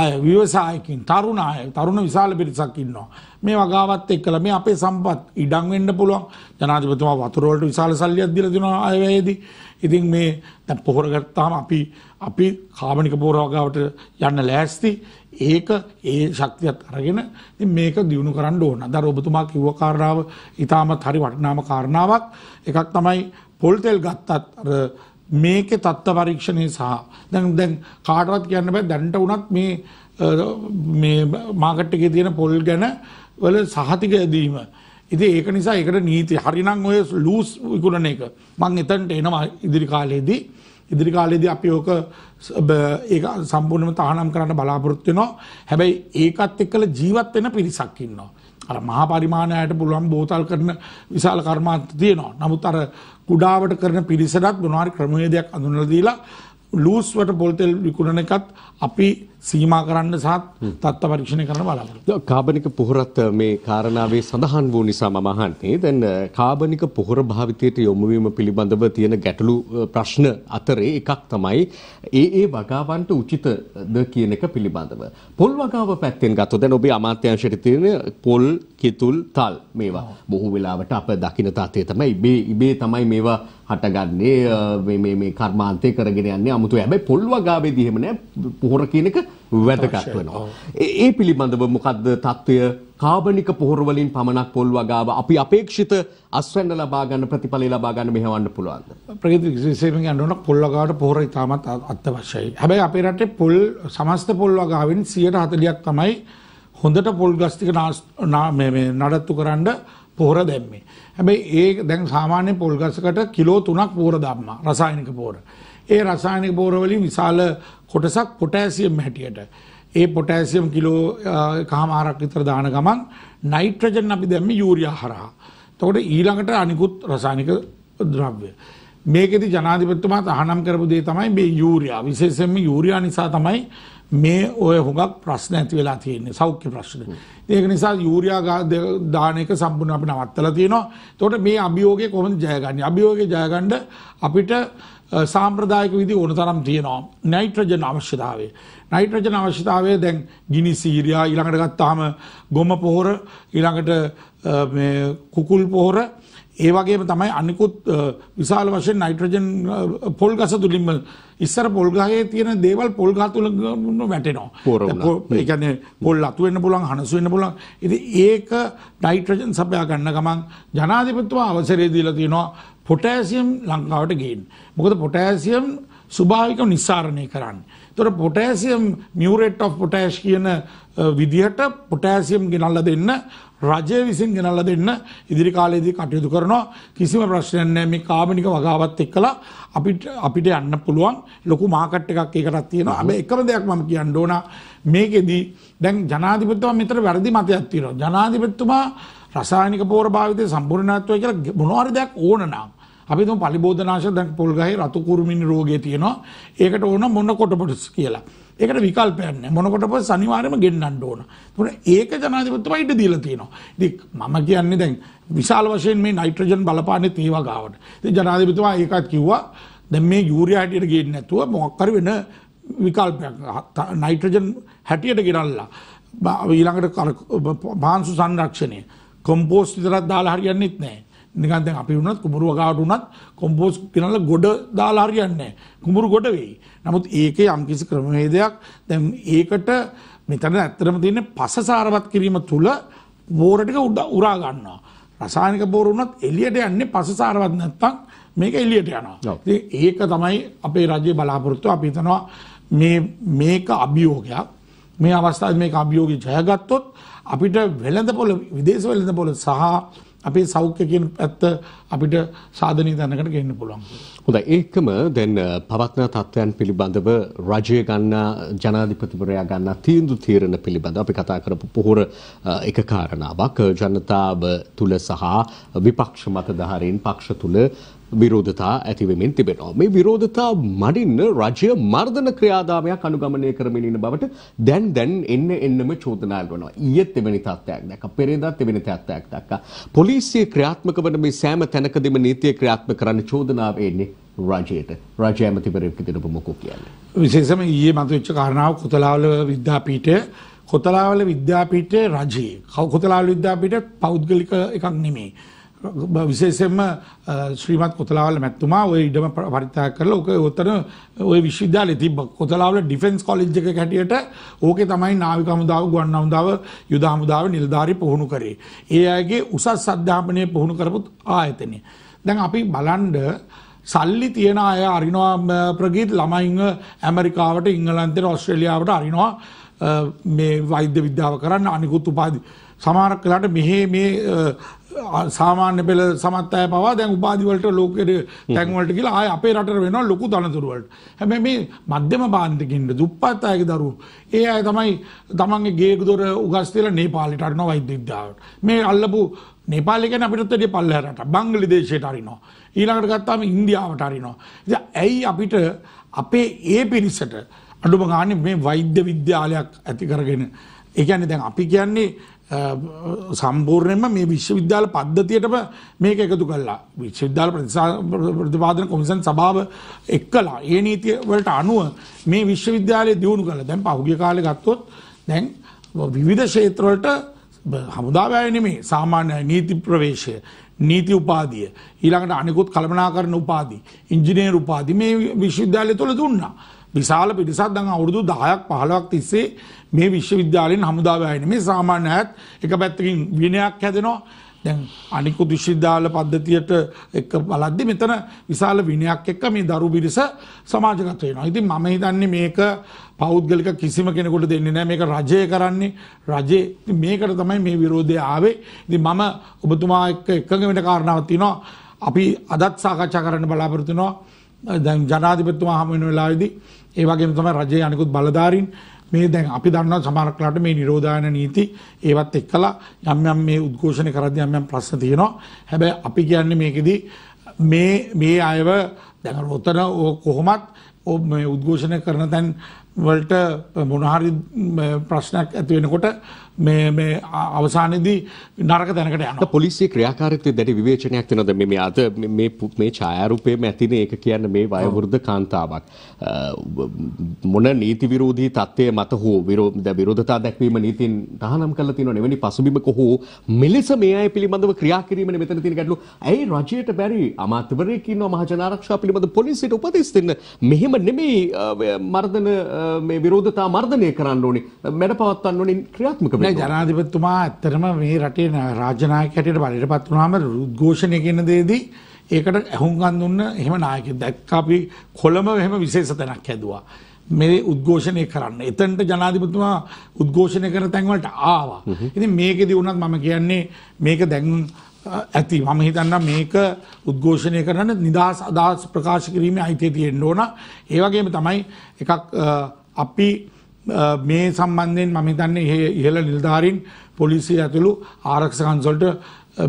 අය ව්‍යවසායකින් තරුණ අය තරුණ විශාල පිරිසක් ඉන්නවා. මේ වගාවත් එක්කලා මේ අපේ සම්පත් ඉඩම් වෙන්න පුළුවන්. ජනාධිපතිතුමා වතුර වලට විශාල සල්ලියක් දීලා දෙනවා අයවැයේදී. ඉතින් මේ දැන් පොහොර ගත්තාම අපි අපි කාබනික පොහොරවගාවට යන්න ලෑස්ති ඒක ඒ ශක්තියත් අරගෙන ඉතින් මේක දිනු කරන්න ඕන. අද ඔබතුමා කිව්ව කාරණාව ඊටමත් හරි වටිනාම කාරණාවක්. එකක් තමයි පොල් තෙල් ගත්තත් අර මේකේ තත්ත්ව පරීක්ෂණය සහ දැන් දැන් කාටවත් කියන්න බෑ දැනට වුණත් මේ මේ මාකට් එකේ තියෙන පොල් ගැන වල සහතික දීම ඉතින් ඒක නිසා ඒකට නීති හරිනම් ඔය ලූස් විකුණන එක මං එතනට එනවා ඉදිරි කාලේදී ඉදිරි කාලේදී අපි ඕක ඒක සම්පූර්ණයෙන්ම තහනම් කරන්න බලාපොරොත්තු වෙනවා. හැබැයි ඒකත් එක්කලා ජීවත් වෙන පිරිසක් ඉන්නවා. අර මහා පරිමාණයට පුළුවන් බෝතල් කරන විශාල කර්මාන්ත තියෙනවා. නමුත් අර කුඩාවට කරන පිරිසටත් මොනවාරි ක්‍රමවේදයක් අඳුනලා දීලා ලූස්වට බෝතල් විකුණන එකත් අපි සීමා කරන්න සහ තත්ත්ව පරීක්ෂණය කරන්න බලාපොරොත්තු කාබනික පොහොරත් මේ කාරණාවේ සඳහන් වූ නිසා මම අහන්නේ දැන් කාබනික පොහොර භාවිතයට යොමු වීම පිළිබඳව තියෙන ගැටලු ප්‍රශ්න අතරේ එකක් තමයි ඒ ඒ වගාවන්ට උචිතද කියන එක පිළිබඳව පොල් වගාව පැත්තෙන් ගත්තොත් දැන් ඔබේ අමාත්‍යාංශයට තියෙන පොල් කිතුල් තල් මේවා බොහෝ වෙලාවට අප දකින තාතේ තමයි ඉබේ ඉබේ තමයි මේවා හටගන්නේ මේ කර්මාන්තය කරගෙන යන්නේ අමුතු හැබැයි පොල් වගාවේදී එහෙම නෑ පොහොර කියන එක වැදගත් වෙනවා. ඒ පිළිබඳව මොකද්ද தত্ত্বය කාබනික පොහොර වලින් පමණක් පොල් වගාව අපි අපේක්ෂිත අස්වැන්න ලබා ගන්න ප්‍රතිඵල ලබා ගන්න මෙහෙවන්න පුළුවන්ද? ප්‍රගති විශේෂයෙන් කියනවනම් පොල් වගාවට පොහොර ඉතාමත් අත්‍යවශ්‍යයි. හැබැයි අපේ රටේ පොල් සමස්ත පොල් වගාවෙන් 140ක් තමයි හොඳට පොල් ගස් ටික නඩත්තු කරන්න පොහොර දැම්මේ. හැබැයි ඒ දැන් සාමාන්‍ය පොල් ගසකට කිලෝ 3ක් පොහොර දාන්න රසායනික පොහොර. ඒ රසායනික බෝර වලින් විශාල කොටසක් පොටෑසියම් හැටියට ඒ පොටෑසියම් කිලෝ එකහමාරක් විතර දාන ගමන් නයිට්‍රජන් අපි දැම්මේ යූරියා හරහා. එතකොට ඊළඟට අනිකුත් රසායනික ද්‍රව්‍ය. මේකෙදි ජනාධිපතිතුමා තහනම් කරපු දේ තමයි මේ යූරියා. විශේෂයෙන්ම යූරියා නිසා තමයි මේ ඔය හුඟක් ප්‍රශ්න ඇති වෙලා තියෙන්නේ සෞඛ්‍ය ප්‍රශ්න. ඒක නිසා යූරියා දාන එක සම්පූර්ණ අපි නවත්තලා තියෙනවා. එතකොට මේ අභියෝගය කොහොමද ජයගන්නේ? අභියෝගය ජයගන්න අපිට සාම්ප්‍රදායක විදි ඕන තරම් තියෙනවා නයිට්‍රජන අවශ්‍යතාවය. නයිට්‍රජන අවශ්‍යතාවය දැන් ගිනි සීරයා ඊළඟට ගත්තාම ගොම පොහොර ඊළඟට කුකුල් පොහොර ඒ වගේම තමයි අනිකුත් විශාල වශයෙන් නයිට්‍රජන් පොල් ගස තුලින්ම ඉස්සර පොල් ගහේ තියෙන දේවල් පොල් ගහ තුල වැටෙනවා. ඒ කියන්නේ පොල් අතු වෙන්න පුළුවන්, හනසු වෙන්න පුළුවන්. ඉතින් ඒක නයිට්‍රජන් සපයා ගන්න ගමන් ජනාධිපතිතුමා අවසරය දීලා තියෙනවා පොටෑසියම් ලංකාවට ගේන්න. මොකද පොටෑසියම් ස්වභාවිකව නිස්සාරණය කරන්නේ. තොර පොටෑසියම් මියරේට් of පොටෑශ් කියන විදිහට පොටෑසියම් ගෙනල්ල දෙන්න රජය විසින් ගෙනල්ල දෙන්න ඉදිරි කාලයේදී කටයුතු කරනවා කිසිම ප්‍රශ්නයක් නැහැ මේ කාබනික වගාවත් එක්කලා අපිට අපිට යන්න පුළුවන් ලොකු මාකට් එකක් ඒකටත් තියෙනවා හැබැයි එකම දෙයක් මම කියන්න ඕන මේකෙදී දැන් ජනාධිපතිතුමා මෙතන වැරදි මතයක් තියෙනවා ජනාධිපතිතුමා රසායනික පෝර භාවිතය සම්පූර්ණත්වය කියලා මොනවාරි දෙයක් ඕන නම් අපි තුම පලිබෝධනාශ දැන් පොල්ගහේ රතු කුරුමිනි රෝගය තියෙනවා ඒකට ඕන මොන කොටපොටස් කියලා ඒකට විකල්පයක් නැහැ. මොනකොට පස්ස අනිවාර්යයෙන්ම ගෙන්නන්න ඕන. ඒකට ඒක ජනාධිපතිතුමා ඉඩ දීලා තියෙනවා. ඉතින් මම කියන්නේ දැන් විශාල වශයෙන් මේ නයිට්‍රජන් බලපාන්නේ තේවා ගාවට. ඉතින් ජනාධිපතිතුමා ඒකත් කිව්වා දැන් මේ යූරියා හැටියට ගේන්නේ නැතුව මොකක් හරි වෙන විකල්පයක් නයිට්‍රජන් හැටියට ගෙනල්ලා ඊළඟට පාංශු සංරක්ෂණය කොම්පෝස්ට් විතරක් දාලා හරියන්නේ නැහැ. නිකන් දැන් අපි වුණත් කුඹුරු වගාවට වුණත් කොම්පෝස්ට් ගෙනල්ලා ගොඩ දාලා හරියන්නේ නැහැ. කුඹුරු ගොඩ වෙයි. නමුත් ඒකේ යම්කිසි ක්‍රමවේදයක් දැන් ඒකට මෙතන ඇත්තටම තියෙන්නේ පස සාරවත් කිරීම තුළ බෝර ටික උරා ගන්නවා. රසායනික බෝර වුණත් එළියට යන්නේ පස සාරවත් නැත්තම් මේක එළියට යනවා. ඒක තමයි අපේ රජයේ බලාපොරොත්තුව. අපි හිතනවා මේ මේක අභියෝගයක්. මේ අවස්ථාවේ මේක අභියෝගය ජයගත්තොත් අපිට වෙළඳ පොළ විදේශ වෙළඳ පොළ සහ අපේ සෞඛ්‍ය කියන පැත්ත අපිට සාධනීය තැනකට ගෙන්න පුළුවන්. හොඳයි ඒකම දැන් පවත්නා තත්ත්වයන් පිළිබඳව රජය ගන්නා ජනාධිපතිවරයා ගන්නා තීන්දුව තීරණ පිළිබඳව අපි කතා කරපු පොහොර එක කාරණාවක් ජනතාව තුල සහ විපක්ෂ මතධාරීන් පක්ෂ තුල විරෝධතා ඇතිවෙමින් තිබෙනවා. මේ විරෝධතා මඩින්න රජය මර්ධන ක්‍රියාදාමයක් අනුගමනය කරමින් ඉන්න බවට දැන් දැන් එන්න එන්නම චෝදනාල් වෙනවා. ඊයේත් එවැනි තත්ත්වයක් දැක්කා. පෙරේදාත් එවැනි තත්ත්වයක් දැක්කා. පොලිසිය ක්‍රියාත්මක වන මේ සෑම තැනකදීම නීතිය ක්‍රියාත්මක කරන්න චෝදනාව එන්නේ රජයට. රජය ඇමතිවරයෙක් දෙනපු මොකෝ කියන්නේ. විශේෂයෙන්ම ඊයේ මතුවෙච්ච කාරණාව කොතලාවල විද්‍යාපීඨය කොතලාවල විද්‍යාපීඨයේ රජයේ කොතලාවල විද්‍යාපීඨය පෞද්ගලික එකක් නෙමෙයි. විශේෂයෙන්ම ශ්‍රීමත් කොතලාවල මැතිතුමා ওই ඉඩම පරිත්‍යාග කරලා ඔක උතන ওই විශ්වවිද්‍යාලේ තිබ්බ කොතලාවල ඩිෆෙන්ස් කොලෙජ් එකක හැටියට ඕකේ තමයි නාවික හමුදාව ගුවන් හමුදාව යුද හමුදාව නිලධාරී පුහුණු කරේ. ඒ අයගේ උසස් අධ්‍යාපනය පුහුණු කරපු ආයතනය. දැන් අපි බලන්න සල්ලි තියෙන අය අරිනවා ප්‍රගීත් ළමයින්ව ඇමරිකාවට ඉංගලන්තයට ඔස්ට්‍රේලියාවට අරිනවා මේ වෛද්‍ය විද්‍යාව කරන්න අනිකුත් උපාධි සමහරක් වෙලාට මෙහි මේ සාමාන්‍ය පෙළ සමත් අය පවා දැන් උපාධි වලට ලෝකෙට තැන් වලට ගිහලා ආයේ අපේ රටට වෙනවා ලොකු තනතුරු වලට. හැබැයි මේ මධ්‍යම භාන්තිකින්ද දුප්පත් අයගේ දරුවෝ ඒ අය තමයි තමන්ගේ ගේ දොර උගස් තියලා නේපාලෙට අරිනවා වෛද්‍ය විද්‍යාවට. මේ අල්ලපු නේපාලේ කියන්නේ අපිටත් වැඩිය පල්ලෙහාට බංග්ලාදේශයට අරිනවා. ඊළඟට ගත්තාම ඉන්දියාවට අරිනවා. ඉතින් ඇයි අපිට අපේ ඒ පිරිසට අඩුම ගානේ මේ වෛද්‍ය විද්‍යාලයක් ඇති කරගෙන ඒ කියන්නේ දැන් අපි කියන්නේ සම්පූර්ණයෙන්ම මේ විශ්වවිද්‍යාල පද්ධතියටම මේක එකතු කළා. විශ්වවිද්‍යාල ප්‍රතිපාදන කොමිෂන් සභාව එක්කලා. ඒ නීතිය වලට අනුව මේ විශ්වවිද්‍යාලය දියුණු කළා. දැන් පහුගිය කාලේ ගත්තොත් දැන් විවිධ ක්ෂේත්‍ර වලට හමුදා වැය නෙමේ සාමාන්‍ය නීති ප්‍රවේශය නීති උපාධිය ඊළඟට අනිකුත් කළමනාකරන උපාධි ඉංජිනේරු උපාධි මේ විශ්වවිද්‍යාලය තුළ දුන්නා විශාල පිරිසක් දැන් අවුරුදු 10ක් 15ක් තිස්සේ මේ විශ්වවිද්‍යාලයෙන් හමුදාව ඇයින මේ සාමාන්‍ය ඇත් එක පැත්තකින් විනයක් හැදෙනවා දැන් අනිකු විශ්වවිද්‍යාල පද්ධතියට එක බලද්දි මෙතන විශාල විනයක් එක්ක මේ දරු පිරිස සමාජගත වෙනවා. ඉතින් මම හිතන්නේ මේක පෞද්ගලික කිසිම කෙනෙකුට දෙන්නේ නැහැ. මේක රජය කරන්නේ රජේ. ඉතින් මේකට තමයි මේ විරෝධය ආවේ. ඉතින් මම ඔබතුමා එක්ක එකඟ වෙන්න කාරණාවක් තියෙනවා. අපි අදත් සාකච්ඡා කරන්න බලාපොරොත්තු වෙනවා. දැන් ජනාධිපතිතුමා හමු වෙන වෙලාවේදී ඒ වගේම තමයි රජයේ අනිකුත් බලධාරීන් මේ දැන් අපි දන්නවා සමහරක්ලාට මේ නිරෝධායන නීති ඒවත් එක්කලා යම් යම් මේ උද්ඝෝෂණ කරද්දී යම් යම් ප්‍රශ්න තියෙනවා. හැබැයි අපි කියන්නේ මේකෙදි මේ මේ අයව දැන් ඔතන කොහොමත් මේ උද්ඝෝෂණ කරන තැන් වලට මොන හරි ප්‍රශ්නයක් ඇති වෙනකොට මේ මේ අවසානයේදී නරක තැනකට යනවා. පොලිසිය ක්‍රියාකාරීත්වය දැඩි විවේචනයක් වෙනවද මේ මේ අද මේ මේ ඡායාරූපයේම ඇතින ඒක කියන්නේ මේ වයෝවෘද්ධ කාන්තාවක් මොන නීති විරෝධී තත්ත්වයේ මත හෝ විරෝධ විරෝධතා දැක්වීම නීතින් තහනම් කරලා තියෙනව නෙවෙනි පසුබිමක හෝ මෙලෙස මේ අය පිළිබඳව ක්‍රියා කිරීමනේ මෙතන තියෙන ගැටලුව. ඇයි රජයට බැරි අමාත්‍යවරයෙක් ඉන්නවා මහජන ආරක්ෂා පිළිබඳ පොලිසියට උපදෙස් දෙන්න මෙහෙම නෙමෙයි මර්ධන මේ විරෝධතා මර්ධනය කරන්න ඕනේ මැඩ පවත්වන්න ඕනේ ක්‍රියාත්මක නෑ ජනාධිපතිතුමා ඇත්තටම මේ රටේ රාජ්‍යනායක හැටියට බලයට පත් වුණාම උද්ඝෝෂණය කියන දේදී ඒකට ඇහුම්කන් දුන්න එහෙම නායකයෙක් දැක්ක අපි කොළඹ එහෙම විශේෂ තැනක් හැදුවා. මේ උද්ඝෝෂණය කරන්න. එතනට ජනාධිපතිතුමා උද්ඝෝෂණය කරන තැන් වලට ආවා. ඉතින් මේකෙදි වුණත් මම කියන්නේ මේක දැන් ඇති මම හිතන්නම් මේක උද්ඝෝෂණය කරන්න නිදහස් අදහස් ප්‍රකාශ කිරීමේ අයිතිය තියෙන්න ඕන. ඒ වගේම තමයි එකක් අපි මේ සම්බන්ධයෙන් මම හිතන්නේ ඉහළ නිලධාරීන් පොලිසිය ඇතුළු ආරක්ෂක අංශවලට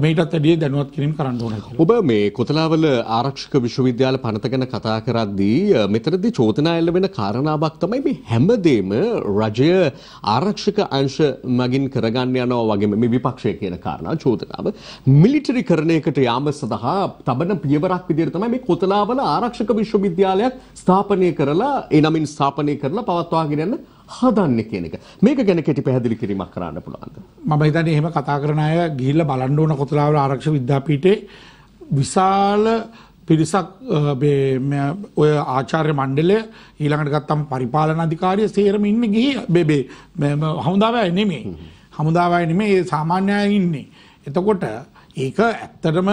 මේටත් ඇඩිය දැනුවත් කිරීම කරන්න ඕන. ඔබ මේ කොතලාවල ආරක්ෂක විශ්වවිද්‍යාල පනත ගැන කතා කරද්දී මෙතනදී චෝදනා එල්ල වෙන කාරණාවක් තමයි මේ හැමදේම රජය ආරක්ෂක අංශ මගින් කරගන්න යනවා වගේම මේ විපක්ෂය කියන කාරණා චෝදනාව මිලිටරි කරණයකට යාම සඳහා තබන පියවරක් විදිහට තමයි මේ කොතලාවල ආරක්ෂක විශ්වවිද්‍යාලයක් ස්ථාපනය කරලා ඒ නමින් ස්ථාපනය කරලා පවත්වාගෙන යන හදන්නේ කියන එක. මේක ගැන කෙටි පැහැදිලි කිරීමක් කරන්න පුළුවන්ද? මම හිතන්නේ එහෙම කතා කරන අය ගිහිල්ලා බලන්න ඕන කොතලාවල ආරක්ෂක විද්‍යාපීඨේ විශාල පිරිසක් ඔය ආචාර්ය මණ්ඩලය ඊළඟට ගත්තම පරිපාලන අධිකාරිය සේරම ඉන්නේ ගිහි බෙබේ හමුදාවයි නෙමෙයි. හමුදාවයි නෙමෙයි සාමාන්‍යයෙන් ඉන්නේ. එතකොට ඒක ඇත්තටම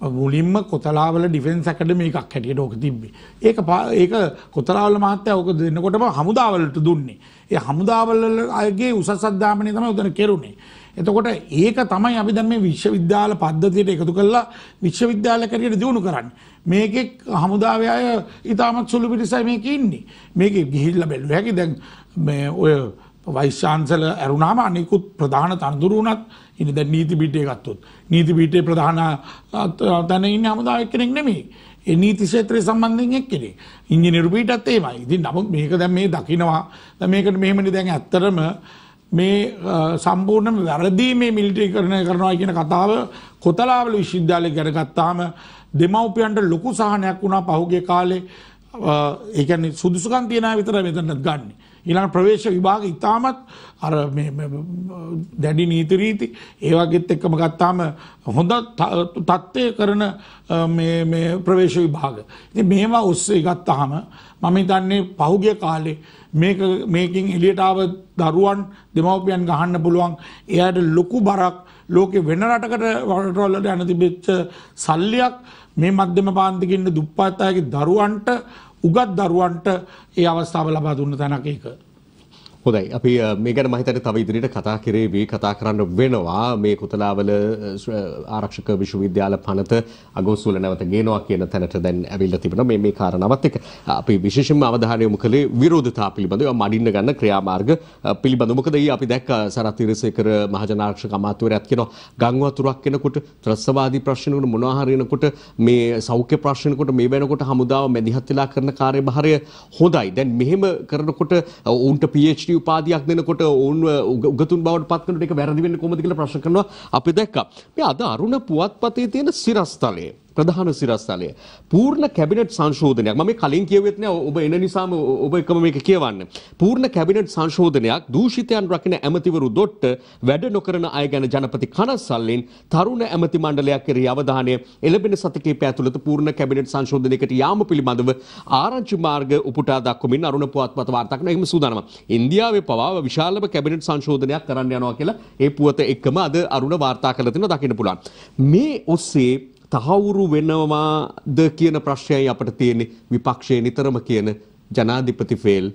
මුලින්ම කොතලාවල ඩිෆෙන්ස් ඇකඩමි එකක් හැටියට ඕක තිබ්බේ. ඒක ඒක කොතලාවල මහත්තයා ඕක දෙන්නකොටම හමුදාවලට දුන්නේ. ඒ හමුදාවල අයගේ උසස් අධ්‍යාපනය තමයි උදන කෙරුණේ. එතකොට ඒක තමයි අපි දැන් මේ විශ්වවිද්‍යාල පද්ධතියට එකතු කරලා විශ්වවිද්‍යාල කරියට දියුණු කරන්නේ. මේකේ හමුදාවේ අය ඊටමත් සුළු පිටසයි මේකේ ඉන්නේ. මේකේ ගිහිල්ලා බැලුවා හැකි දැන් මේ ඔය වයිස් චාන්සලර් ඇරුණාම අනිකුත් ප්‍රධාන තනතුරු උනත් ඉන්න දැන් නීති පීඨය ගත්තොත් නීති පීඨයේ ප්‍රධාන තැන ඉන්නේ හමුදා එක්කෙනෙක් නෙමෙයි. ඒ නීති ක්ෂේත්‍රය සම්බන්ධයෙන් එක්කෙනෙක්. ඉංජිනේරු පීඨත් එහෙමයි. ඉතින් නමුත් මේක දැන් මේ දකිනවා. දැන් මේකට මෙහෙමනේ දැන් ඇත්තටම මේ සම්පූර්ණ වැරදි මේ මිලිටරීකරණය කරනවා කියන කතාව කොතලාවල විශ්වවිද්‍යාලය ගැන ගත්තාම දෙමව්පියන්ට ලොකු සහනයක් වුණා පහුගිය කාලේ ඒ කියන්නේ සුදුසුකම් තියන අය විතරයි මෙතනත් ගන්නේ. ඊළඟ ප්‍රවේශ විභාග ඉතාමත් අර දැඩි නීති රීති ඒවාගෙත් එක්කම ගත්තාම හොඳ තත්ත්වය කරන ප්‍රවේශ විභාග. ඉතින් මේවා ඔස්සේ ගත්තාම මම හිතන්නේ පහුගිය කාලේ මේක මේකින් එළියට ආව දරුවන් දෙමව්පියන් ගහන්න පුළුවන් එයාට ලොකු බරක් ලෝකෙ වෙන රටකට රටවල්වලට යන තිබෙච්ච සල්ලියක් මේ මධ්‍යම පාන්තික ඉන්න දුප්පත් අයගේ දරුවන්ට උගත් දරුවන්ට ඒ අවස්ථාව ලබා දුන්න තැනක ඒක. හොඳයි අපි මේ ගැන මහිතට තව ඉදිරියට කතා කරේවි කතා කරන්න වෙනවා මේ කුතලාවල ආරක්ෂක විශ්වවිද්‍යාල පනත අගෝසුල නැවත ගේනවා කියන තැනට දැන් ඇවිල්ලා තිබෙනවා මේ මේ කාරණාවත් එක්ක අපි විශේෂයෙන්ම අවධානය යොමු කළේ විරෝධතා පිළිබඳව මඩින්න ගන්න ක්‍රියාමාර්ග පිළිබඳව මොකද ඊ අපි දැක්ක සරත් ඉරසේකර මහජන ආරක්ෂක අමාත්‍යවරයාත් කියනවා ගම් වතුරක් එනකොට ත්‍රස්තවාදී ප්‍රශ්න වල මොනවා හරි එනකොට මේ සෞඛ්‍ය ප්‍රශ්න කොට මේ වෙනකොට හමුදාව මැදිහත් වෙලා කරන කාර්යභාරය හොඳයි දැන් මෙහෙම කරනකොට උන්ට PhD පොඩි උපාධියක් දෙනකොට ඔවුන් උගතුන් බවට පත් කරනට ඒක වැරදි වෙන්නේ කොහොමද කියලා ප්‍රශ්න කරනවා අපි දැක්කා. මේ අද අරුණ පුවත්පතේ තියෙන සිරස්තලයේ ප්‍රධාන සිරස්තලය. පූර්ණ කැබිනට් සංශෝධනයක් මම කලින් කියවෙත් නෑ ඔබ එන නිසාම ඔබ එකම මේක කියවන්න. පූර්ණ කැබිනට් සංශෝධනයක් දූෂිතයන් රකින ඇමතිවරු දොට්ට වැඩ නොකරන අය ගැන ජනපති කනස්සල්ලෙන් තරුණ ඇමති මණ්ඩලයක් කෙරෙහි අවධානය එළඹෙන සතිකීපය ඇතුළත පූර්ණ කැබිනට් සංශෝධනයකට යාම පිළිබඳව ආරංචි මාර්ග උපුටා දක්වමින් අරුණ පුවත්පත වාර්තා කරන එකම සූදානම. ඉන්දියාවේ පවා විශාලම කැබිනට් සංශෝධනයක් කරන්න යනවා කියලා ඒ පුවත එකම අද අරුණ වාර්තා කරලා තියෙනවා දකින්න පුළුවන්. මේ ඔස්සේ තහවුරු වෙනවාද කියන ප්‍රශ්නයයි අපට තියෙන්නේ විපක්ෂයේ නිතරම කියන ජනාධිපති ෆේල්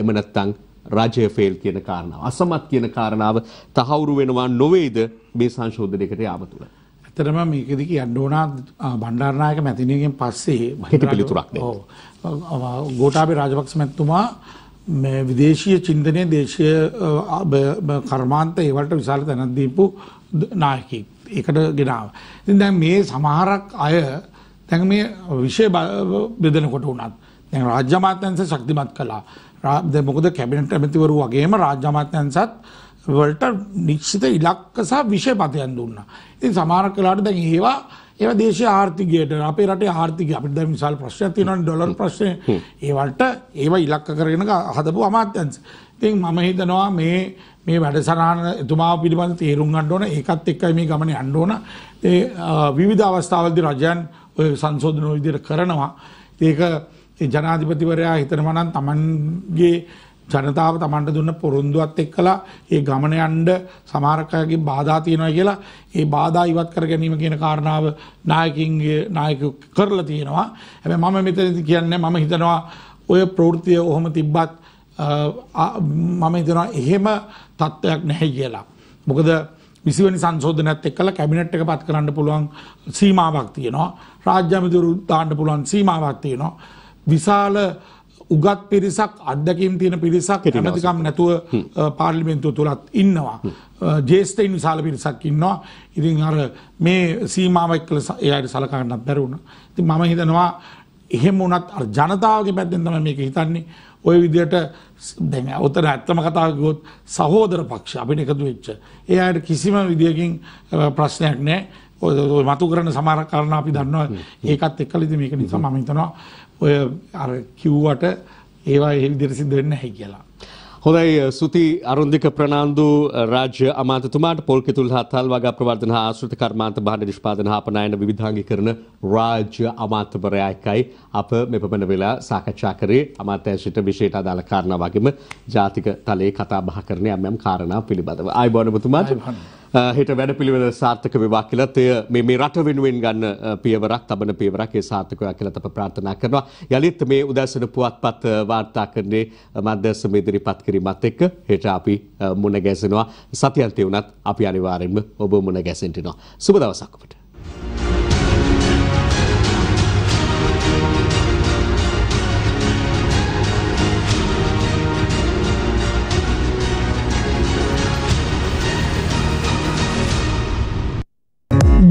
එම නැත්නම් රජය ෆේල් කියන කාරණාව. අසමත් කියන කාරණාව තහවුරු වෙනවා නොවේද මේ සංශෝධනයකට යාම තුළ. ඇත්තටම මේකෙදි කියන්න ඕනා බණ්ඩාරනායක මැතිණියගෙන් පස්සේ හිට පිළිතුරක් දෙන්න. ඔව්. ගෝඨාභය රාජපක්ෂ මැතිතුමා මේ විදේශීය චින්තනයේ දේශීය කර්මාන්ත ඒවට විශාල තැනක් දීපු නායකයෙක්. ඒකට ගෙනාව. ඉතින් දැන් මේ සමහරක් අය දැන් මේ විෂය බෙදනකොට උනත් දැන් රාජ්‍ය අමාත්‍යංශය ශක්තිමත් කළා. දැන් මොකද කැබිනට් ඇමතිවරු වගේම රාජ්‍ය අමාත්‍යංශත් වලට නිශ්චිත ඉලක්ක සහ විෂය පතයන් දුන්නා. ඉතින් සමහරක් වෙලාවට දැන් ඒවා ඒවා දේශීය ආර්ථිකයට අපේ රටේ ආර්ථිකය අපිට දැන් විශාල ප්‍රශ්නයක් තියෙනවානේ ඩොලර් ප්‍රශ්නේ. ඒවලට ඒවා ඉලක්ක කරගෙන හදපු අමාත්‍යංශ. ඉතින් මම හිතනවා මේ මේ වැඩසටහන එතුමා පිළිබඳ තේරුම් ගන්න ඕන ඒකත් එක්කයි මේ ගමන යන්න ඕන ඒ විවිධ අවස්ථාවලදී රජයන් ඔය සංශෝධන විදිහට කරනවා ඒක ජනාධිපතිවරයා හිතනවා නම් Tamanගේ ජනතාව Tamanට දුන්න පොරොන්දුවත් එක්කලා ඒ ගමන යන්න සමහරකගේ බාධා තියෙනවා කියලා ඒ බාධා ඉවත් කර ගැනීම කියන කාරණාව නායකින්ගේ නායකයෝ කරලා තියෙනවා හැබැයි මම මෙතනදී කියන්නේ මම හිතනවා ඔය ප්‍රවෘත්තිය ඔහොම තිබ්බත් මම හිතනවා එහෙම තත්ත්වයක් නැහැ කියලා. මොකද 20 වෙනි සංශෝධනයත් එක්කලා කැබිනට් එක පත් කරන්න පුළුවන් සීමාවක් තියෙනවා. රාජ්‍ය අමාත්‍යවරු දාන්න පුළුවන් සීමාවක් තියෙනවා. විශාල උගත් පිරිසක් අත්දැකීම් තියෙන පිරිසක් ඇමතිකම් නැතුව පාර්ලිමේන්තුව තුලත් ඉන්නවා. ජේෂ්ඨයින් විශාල පිරිසක් ඉන්නවා. ඉතින් අර මේ සීමාව එක්කලා ඒ අයට සලකන්නත් බැරි වුණා. ඉතින් මම හිතනවා එහෙම වුණත් අර ජනතාවගේ පැත්තෙන් තමයි මේක හිතන්නේ. ওই විදියට දැන් අවතන ඇත්තම කතාව කිව්වොත් සහෝදර පක්ෂ අපිට එකතු වෙච්ච ඒ අයට කිසිම විදියකින් ප්‍රශ්නයක් නැහැ. ඔය මතු කරන සමහර කාරණා අපි දන්නවා. ඒකත් එක්කලද මේක නිසා මම හිතනවා ඔය අර කිව්වට ඒවා ඒ විදියට සිද්ධ වෙන්නේ නැහැ කියලා. හොඳයි සුති අරුන්දික ප්‍රනාන්දු රාජ්‍ය අමාතතුමාට පොල්කෙතුල් හත්හල් වගා ප්‍රවර්ධන හා ආශ්‍රිත කර්මාන්ත භාණ්ඩ නිෂ්පාදන හා පනායන විවිධාංගීකරණ රාජ්‍ය අමාත්‍යවරයා එක්කයි අප මෙපමණ වෙලා සාකච්ඡා කරේ අමාත්‍යංශයට විශේෂ අදාළ කාරණා වගේම ජාතික තලයේ කතා බහ කරන යම් යම් කාරණා පිළිබඳව. ආයි බොනබතුමාට හිට වැඩපිළිවෙල සාර්ථක වේවා කියලා මේ මේ රට වෙනුවෙන් ගන්න පියවරක් තබන පියවරක් ඒ සාර්ථක වේවා කියලා තම ප්‍රාර්ථනා කරනවා. යලිත් මේ උදැසන පුවත්පත් වාර්තාකරණයේ මධ්‍යස්ථ ඉදිරිපත් කිරීමත් එක්ක හෙට අපි මුණ ගැසෙනවා. සතියන්තේ වුණත් අපි අනිවාර්යයෙන්ම ඔබ මුණ ගැසෙන්න. සුබ දවසක් ඔබට.